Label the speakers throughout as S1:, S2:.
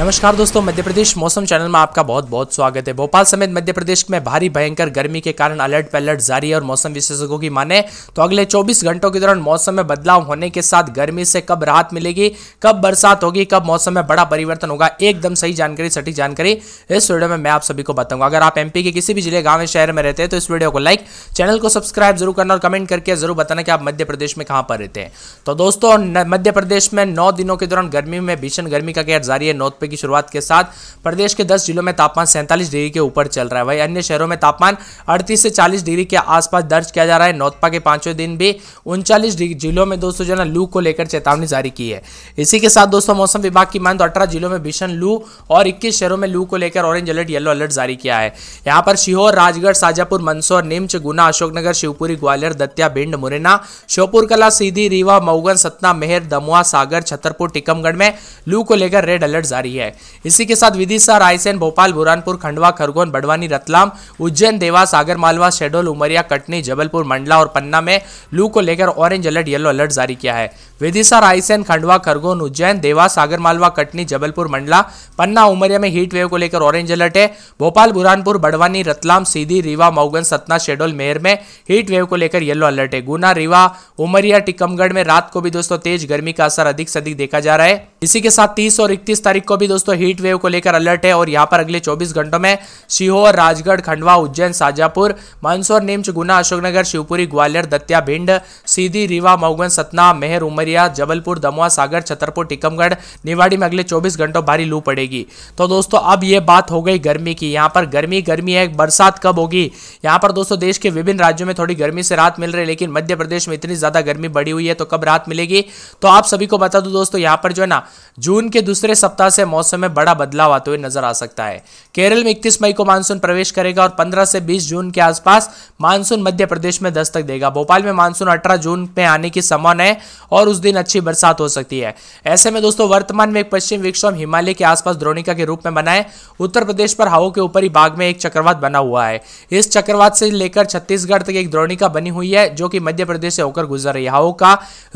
S1: नमस्कार दोस्तों मध्य प्रदेश मौसम चैनल में आपका बहुत बहुत स्वागत है भोपाल समेत मध्य प्रदेश में भारी भयंकर गर्मी के कारण अलर्ट पर अलर्ट जारी है और मौसम विशेषज्ञों की माने तो अगले 24 घंटों के दौरान मौसम में बदलाव होने के साथ गर्मी से कब राहत मिलेगी कब बरसात होगी कब मौसम में बड़ा परिवर्तन होगा एकदम सही जानकारी सटीक जानकारी इस वीडियो में मैं आप सभी को बताऊंगा अगर आप एमपी के किसी भी जिले गाँव या शहर में रहते हैं तो इस वीडियो को लाइक चैनल को सब्सक्राइब जरूर करना और कमेंट करके जरूर बताना कि आप मध्य प्रदेश में कहाँ पर रहते हैं तो दोस्तों मध्य प्रदेश में नौ दिनों के दौरान गर्मी में भीषण गर्मी का कहर जारी है नौ की शुरुआत के साथ प्रदेश के दस जिलों में तापमान सैंतालीस डिग्री के ऊपर चल रहा है वही अन्य शहरों में तापमान अड़तीस से चालीस डिग्री के आसपास दर्ज किया जा रहा है नौतपा के पांचवें दिन भी उनचालीस जिलों में दोस्तों जो लू को लेकर चेतावनी जारी की है इसी के साथ दोस्तों मौसम विभाग की मान तो अठारह जिलों में भीषण लू और इक्कीस शहरों में लू को लेकर ऑरेंज अलर्ट येलो अलर्ट जारी किया है यहाँ पर सीहोर राजगढ़ शाजापुर मंदसौर निम्च गुना अशोकनगर शिवपुरी ग्वालियर दतिया भिंड मुरैना श्योपुर कला सीधी रीवा मऊगन सतना मेहर दमुआ सागर छतरपुर टीकमगढ़ में लू को लेकर रेड अलर्ट जारी है रही है इसी के साथ विदिशा रायसेन भोपाल बुरानपुर खंडवा खरगोन बड़वानी रतलाम उज्जैन देवास आगरमालवा शेडोल उमरिया कटनी जबलपुर मंडला और पन्ना में लू को लेकर ऑरेंज अलर्ट येलो अलर्ट जारी किया है विदिशा रायसेन खंडवा खरगोन उज्जैन देवास आगरमालवा कटनी जबलपुर मंडला पन्ना उमरिया में हीट वेव को लेकर ऑरेंज अलर्ट है भोपाल बुरानपुर बड़वानी रतलाम सीधी रीवा मऊगन सतना शेडोल मेहर में हीट वेव को लेकर येलो अलर्ट है गुना रीवा उमरिया टिकमगढ़ में रात को भी दोस्तों तेज गर्मी का असर अधिक से अधिक देखा जा रहा है इसी के साथ तीस और इकतीस तारीख को भी भी दोस्तों हीट वेव को लेकर अलर्ट है और यहाँ पर अगले चौबीस घंटों में सीहोर राजगढ़ खंडवा उज्जैन साजापुर मंदसौर नीमच गुना अशोकनगर शिवपुरी ग्वालियर दत्या भिंड सीधी रीवा मऊगन सतना मेहर उमरिया जबलपुर दमुआ सागर छतरपुर टीकमगढ़ निवाड़ी में अगले चौबीस घंटों भारी लू पड़ेगी तो दोस्तों अब ये बात हो गई गर्मी की यहाँ पर गर्मी गर्मी है बरसात कब होगी यहाँ पर दोस्तों देश के विभिन्न राज्यों में थोड़ी गर्मी से रात मिल रही है लेकिन मध्य प्रदेश में इतनी ज़्यादा गर्मी बढ़ी हुई है तो कब रात मिलेगी तो आप सभी को बता दूँ दोस्तों यहाँ पर जो है ना जून के दूसरे सप्ताह से मौसम में बड़ा बदलाव आते हुए नजर आ सकता है केरल में इकतीस मई को मानसून प्रवेश करेगा और पंद्रह से बीस जून के आसपास मानसून मध्य प्रदेश में दस्तक देगा भोपाल में मानसून अठारह जून में आने की संभावना है और उस दिन अच्छी बरसात हो सकती है ऐसे में दोस्तों वर्तमान में एक पश्चिम विक्षोभ हिमालय के आसपास द्रोणिका के रूप में बनाए उत्तर प्रदेश पर हवाओं के ऊपरी भाग में एक चक्रवात बना हुआ है इस चक्रवात से लेकर छत्तीसगढ़ तक एक द्रोणिका बनी हुई है जो कि मध्य प्रदेश से होकर गुजर रही है हवा का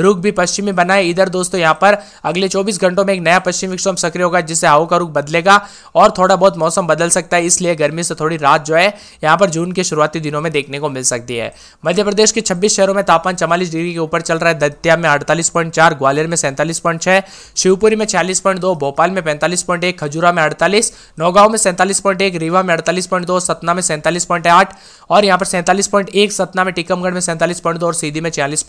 S1: रुख भी पश्चिमी बना है इधर दोस्तों यहाँ पर अगले चौबीस घंटों में एक नया पश्चिम विक्षोभ सक्रिय होगा जिससे हवा का रुख बदलेगा और थोड़ा बहुत मौसम बदल सकता है इसलिए गर्मी से थोड़ी रात जो है यहाँ पर जून के शुरुआती दिनों में देखने को मिल सकती है मध्य प्रदेश के छब्बीस शहरों में तापमान चवालीस डिग्री के ऊपर चल रहा है दतिया में अड़तालीस ग्वालियर में सैंतालीस शिवपुरी में छियालीस भोपाल में पैंतालीस खजुरा में अड़तालीस नौगांव में सैंतालीस रीवा में अड़तालीस सतना में सैंतालीस और यहाँ पर सैंतालीस सतना में टीकमगढ़ में सैंतालीस और सीधी में छियालीस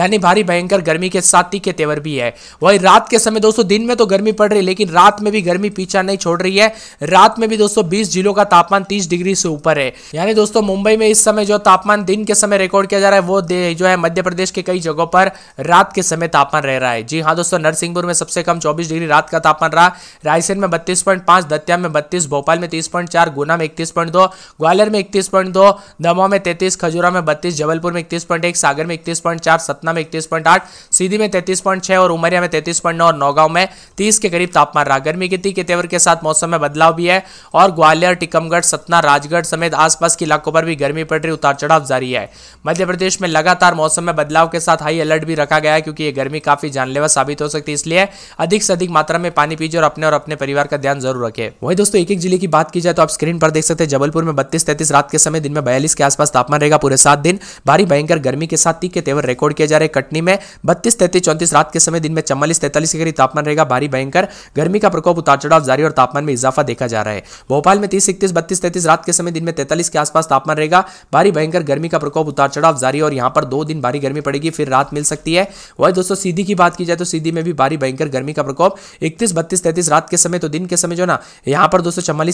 S1: यानी भारी भयंकर गर्मी के साथ तीखे तेवर भी है वही रात के समय दोस्तों दिन में तो गर्मी पड़ रही लेकिन रात रात में भी गर्मी पीछा नहीं छोड़ रही है रात में भी दोस्तों बीस जिलों का तापमान तीस डिग्री से ऊपर है यानी दोस्तों मुंबई में इस समय जो तापमान दिन के समय रिकॉर्ड किया जा रहा है वो जो है मध्य प्रदेश के कई जगहों पर रात के समय तापमान रह रहा है जी हाँ दोस्तों नरसिंहपुर में सबसे कम चौबीस डिग्री रात का तापमान रहा रायसेन में बत्तीस पॉइंट पांच दतिया में बत्तीस भोपाल में तीस पॉइंट चार गुना में इकतीस पॉइंट दो ग्वालियर में इकतीस पॉइंट दो दमोह में तैतीस खजुरा में बत्तीस जबलपुर में इकतीस पॉइंट एक सागर में इकतीस पॉइंट चार सतना में इकतीस पॉइंट आठ सीधी में तैतीस पॉइंट छह और उमरिया में तैतीस पॉइंट नौ और नौगांव में तीस के करीब तापमान रहा गर्मी की तीखे तेवर के साथ मौसम में बदलाव भी है और ग्वालियर टिकमगढ़ सतना राजगढ़ समेत आसपास के इलाकों पर भी गर्मी पड़ रही उतार चढ़ाव जारी है मध्य प्रदेश में लगातार मौसम में बदलाव के साथ हाई अलर्ट भी रखा गया है क्योंकि ये गर्मी काफी जानलेवा साबित हो सकती है इसलिए अधिक से अधिक मात्रा में पानी पीजिए और अपने और अपने परिवार का ध्यान जरूर रखे वही दोस्तों एक एक जिले की बात की जाए तो आप स्क्रीन पर देख सकते हैं जबलपुर में बत्तीस तैतीस रात के समय दिन में बयालीस के आसपास तापमान रहेगा पूरे सात दिन भारी भयंकर गर्मी के साथ तीखे तेवर रिकॉर्ड किया जा रहे कटनी में बत्तीस तैतीस चौंतीस रात के समय दिन में चम्बालीस तैतालीस के करीब तापमान रहेगा भारी भयंकर गर्मी का प्रकोप उतार चढ़ाव जारी और तापमान में इजाफा देखा जा रहा है भोपाल में तीस इकतीस बत्तीस तैतीस रात के समय दिन में तैतालीस के आसपास तापमान रहेगा भारी भयंकर गर्मी का प्रकोप उतार चढ़ाव जारी और यहाँ पर दो दिन भारी गर्मी पड़ेगी फिर रात मिल सकती है वही दोस्तों सीधी की बात की जाए तो सीधी में भी भारी भयंकर गर्मी का प्रकोप इकतीस बत्तीस तैतीस रात के समय तो दिन के समय जो ना यहाँ पर दो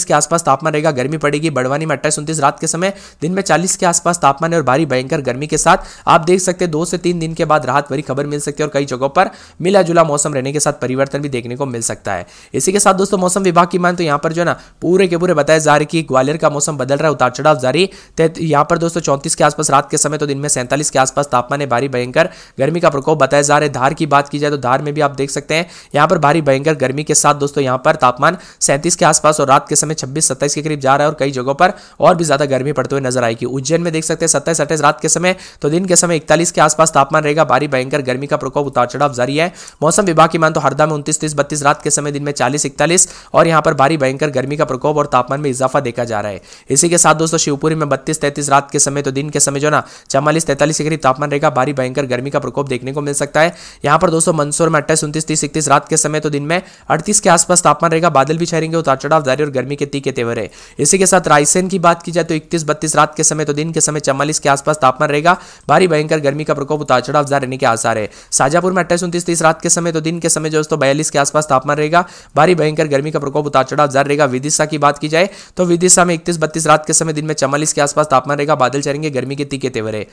S1: के आसपास तापमान रहेगा गर्मी पड़ेगी बड़वानी में अट्ठाईस उन्तीस रात के समय दिन में चालीस के आसपास तापमान और भारी भयंकर गर्मी के साथ आप देख सकते हैं दो से तीन दिन के बाद राहत भरी खबर मिल सकती है और कई जगहों पर मिला जुला मौसम रहने के साथ परिवर्तन भी देखने को मिल सकता है इसी के साथ दोस्तों मौसम विभाग की मान तो यहाँ पर जो है ना पूरे के पूरे बताया जा रही कि ग्वालियर का मौसम बदल रहा है उतार चढ़ाव जारी यहाँ पर दोस्तों चौंतीस के आसपास रात के समय तो दिन में सैंतालीस के आसपास तापमान है भारी भयंकर गर्मी का प्रकोप बताया जा रहा है धार की बात की जाए तो धार में भी आप देख सकते हैं यहाँ पर भारी भयंकर गर्मी के साथ दोस्तों यहाँ पर तापमान सैंतीस के आसपास और रात के समय छब्बीस सत्ताईस के करीब जा रहा है और कई जगहों पर और भी ज्यादा गर्मी पड़ते हुए नजर आएगी उज्जैन में देख सकते हैं सत्ताईस अट्ठाईस रात के समय तो दिन के समय इकतालीस के आसपास तापमान रहेगा भारी भयंकर गर्मी का प्रकोप उतार चढ़ाव जारी है मौसम विभाग की मान तो हरदा में उन्तीस तीस बत्तीस रात के समय दिन में में चालीस इकतालीस और यहाँ पर भारी भयंकर गर्मी का प्रकोप और तापमान में इजाफा देखा जा रहा है इसी के साथ दोस्तों शिवपुरी में बत्तीस तैतीस रात के समय तो दिन के समय जो ना चवालीस तैतालीस के करीब तापमान रहेगा भारी भयंकर गर्मी का प्रकोप देखने को मिल सकता है यहाँ पर दोस्तों मंदसौर में अट्ठाईस उन्तीस तीस इकतीस रात के समय तो दिन में अड़तीस के आसपास तापमान रहेगा बादल भी छाएंगे उतार चढ़ाव जारी और गर्मी के तीखे तेवर है इसी के साथ रायसेन की बात की जाए तो इकतीस बत्तीस रात के समय तो दिन के समय चवालीस के आसपास तापमान रहेगा भारी भयंकर गर्मी का प्रकोप उतार चढ़ाव जारी रहने के आसार है साजापुर में अट्ठाईस उन्तीस तीस रात के समय तो दिन के समय दोस्तों बयालीस के आसपास तापमान रहेगा भारी भयंकर गर्मी का प्रकोप उतार चढ़ाव जारी रहेगा विदिशा की बात की जाए तो विदिशा में इकतीस बत्तीस रात के समय दिन में चवालीस के आसपास तापमान रहेगा बादल चलेंगे गर्मी के तीखे तेवर है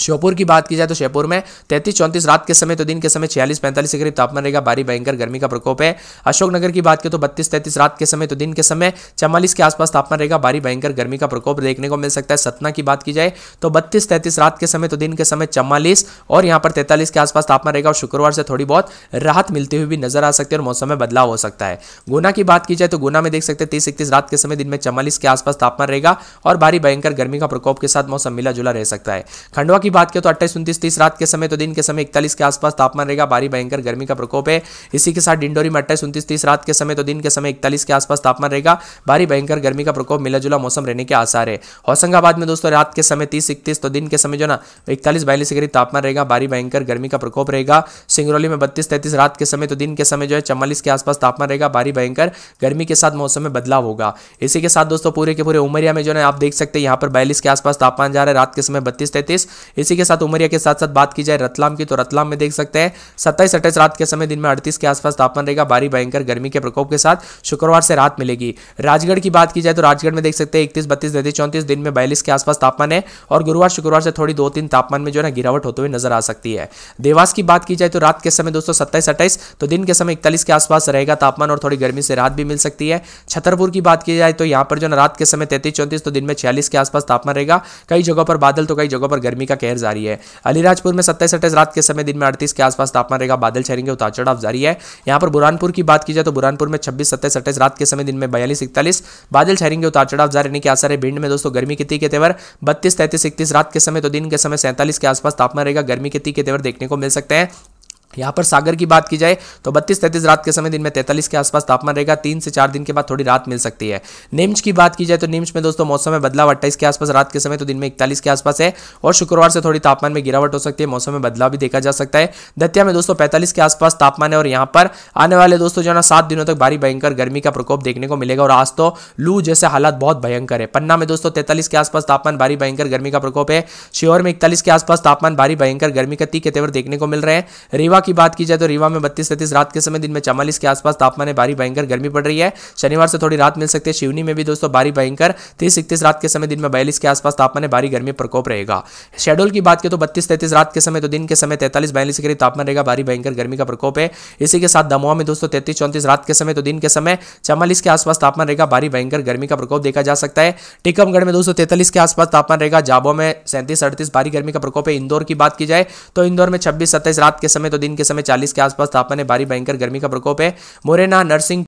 S1: श्योपुर की बात की जाए तो श्योपुर में तैतीस चौंतीस रात के समय तो दिन के समय छियालीस पैंतालीस के करीब तापमान रहेगा भारी भयंकर गर्मी का प्रकोप है अशोकनगर की बात की तो बत्तीस तैतीस रात के समय तो दिन के समय चवालीस के आसपास तापमान रहेगा भारी भयंकर गर्मी का प्रकोप देखने को मिल सकता है सतना की बात की जाए तो बत्तीस तैतीस रात के समय तो दिन के समय चवालीस और यहाँ पर तैंतालीस के आसपास तापमान रहेगा और शुक्रवार से थोड़ी बहुत राहत मिलती हुई भी नजर आ सकती है और मौसम में बदलाव हो सकता है गुना की बात की जाए तो गुना में देख सकते हैं तीस इकतीस रात के समय दिन में चवालीस के आसपास तापमान रहेगा और भारी भयंकर गर्मी का प्रकोप के साथ मौसम मिला जुला रह सकता है खंडवा की बात करें तो अट्ठाईस उन्तीस तीस रात के समय तो दिन के समय इकतालीस के आसपास तापमान रहेगा भारी भयंकर गर्मी का प्रकोप है इसी के साथ डिंडोरी में अट्ठाईस उन्तीस तीस रात के समय तो दिन के समय इकतालीस के आसपास तापमान रहेगा भारी भयंकर गर्मी का प्रकोप मिला जुला मौसम रहने के आसार है होशंगाबाद में दोस्तों रात के समय तीस इकतीस तो दिन के समय जो ना इकतालीस बयालीस के करीब तापमान रहेगा भारी भयंकर गर्मी का प्रकोप रहेगा सिंगरौली में बत्तीस तैतीस रात के समय तो दिन के समय जो है चवालीस के आसपास तापमान रहेगा भारी भयंकर गर्मी के साथ मौसम में बदलाव होगा इसी के साथ दोस्तों पूरे के पूरे उमरिया में जो है आप देख सकते हैं यहाँ पर बयालीस के आसपास तापमान जा रहा है रात के समय बत्तीस तैतीस इसी के साथ उमरिया के साथ साथ बात की जाए रतलाम की तो रतलाम में देख सकते हैं सत्ताईस अट्ठाईस रात के समय दिन में अड़तीस के आसपास तापमान रहेगा भारी भयंकर गर्मी के प्रकोप के साथ शुक्रवार से रात मिलेगी राजगढ़ की बात की जाए तो राजगढ़ में देख सकते हैं इकतीस बत्तीस तैतीस चौंतीस दिन में बयालीस के आसपास तापमान है और गुरुवार शुक्रवार से थोड़ी दो तीन तापमान में जो है ना गिरावट होते हुए नजर आ सकती है देवास की बात की जाए तो रात के समय दोस्तों सत्ताईस अट्ठाईस तो दिन के समय इकतालीस के आसपास रहेगा तापमान और थोड़ी गर्मी से रात भी मिल सकती है छतरपुर की बात की जाए तो यहाँ पर जो ना रात के समय तैतीस चौंतीस तो दिन में छियालीस के आसपास तापमान रहेगा कई जगहों पर बादल तो कई जगहों पर गर्मी का कहर जारी है अलीराजपुर में सत्ताईस अट्ठाईस रात के समय दिन में अड़तीस के आसपास तापमान रहेगा बादल छहरेंगे उतार चढ़ाव जारी है यहाँ पर बुरानपुर की बात की जाए तो बुरानपुर में छब्बीस सत्ताईस अट्ठाईस रात के समय दिन में बयालीस इकतालीस बादल छहरेंगे उतार चढ़ाव जारी रहने के आसार है भिंड में दोस्तों गर्मी कितनी के तेवर बत्तीस तैतीस इकतीस रात के समय तो दिन के समय सैंतालीस के आसपास तापमान रहेगा गर्मी कितनी के तेवर देखने को मिल सकते हैं यहाँ पर सागर की बात की जाए तो बत्तीस तैतीस रात के समय दिन में तैंतालीस के आसपास तापमान रहेगा तीन से चार दिन के बाद थोड़ी रात मिल सकती है निम्च की बात की जाए तो निम्च में दोस्तों मौसम में बदलाव अट्ठाईस के आसपास रात के समय तो दिन में इकतालीस के आसपास है और शुक्रवार से थोड़ी तापमान में गिरावट हो सकती है मौसम में बदलाव भी देखा जा सकता है दतिया में दोस्तों पैंतालीस के आसपास तापमान है और यहाँ पर आने वाले दोस्तों जो है ना सात दिनों तक भारी भयंकर गर्मी का प्रकोप देखने को मिलेगा और आज तो लू जैसे हालात बहुत भयंकर है पन्ना में दोस्तों तैतालीस के आसपास तापमान भारी भयंकर गर्मी का प्रकोप है शिवर में इकतालीस के आसपास तापमान भारी भयंकर गर्मी का तीखे तेवर देखने को मिल रहे हैं रीवा की बात की जाए तो रीवा में बत्तीस तैतीस रात के समय दिन में चालीस के आसपास तापमान में भारी भयंकर गर्मी पड़ रही है शनिवार से थोड़ी रात मिल सकती है शिवनी में भी दोस्तों भारी भयंकर तीस इकतीस रात के समय दिन में बयालीस के आसपास तापमान में भारी गर्मी प्रकोप रहेगा शेड्यूल की बात की तो बत्तीस तैतीस रात के समय तो दिन के समय तैतालीस बयालीस के करीब तापमान रहेगा भारी भयंकर गर्मी का प्रकोप है इसी के साथ दमुआ में दोस्तों तैतीस चौंतीस रात के समय तो दिन के समय चालीस के आसपास तापमान रहेगा भारी भयंकर गर्मी का प्रकोप देखा जा सकता है टीकमगढ़ में दोस्तों तैतालीस के आसपास तापमान रहेगा जाबो में सैंतीस अड़तीस भारी गर्मी का प्रकोप है इंदौर की बात की जाए तो इंदौर में छब्बीस सत्ताईस रात के समय तो दिन दिन के समय चालीस के आसपास तापमान है भारी भयंकर गर्मी का प्रकोप है मोरेना नरसिंह